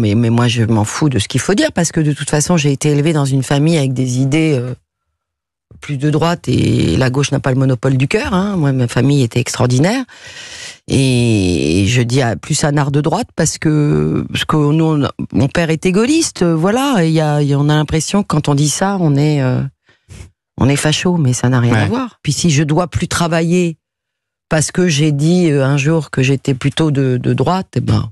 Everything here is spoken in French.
Mais, mais moi, je m'en fous de ce qu'il faut dire parce que de toute façon, j'ai été élevée dans une famille avec des idées euh, plus de droite et la gauche n'a pas le monopole du cœur. Hein. Moi, ma famille était extraordinaire. Et je dis plus un art de droite parce que, parce que mon père était gaulliste, euh, voilà. Et y a, on a l'impression que quand on dit ça, on est, euh, on est facho, mais ça n'a rien à voir. Puis si je dois plus travailler parce que j'ai dit un jour que j'étais plutôt de, droite, eh ben,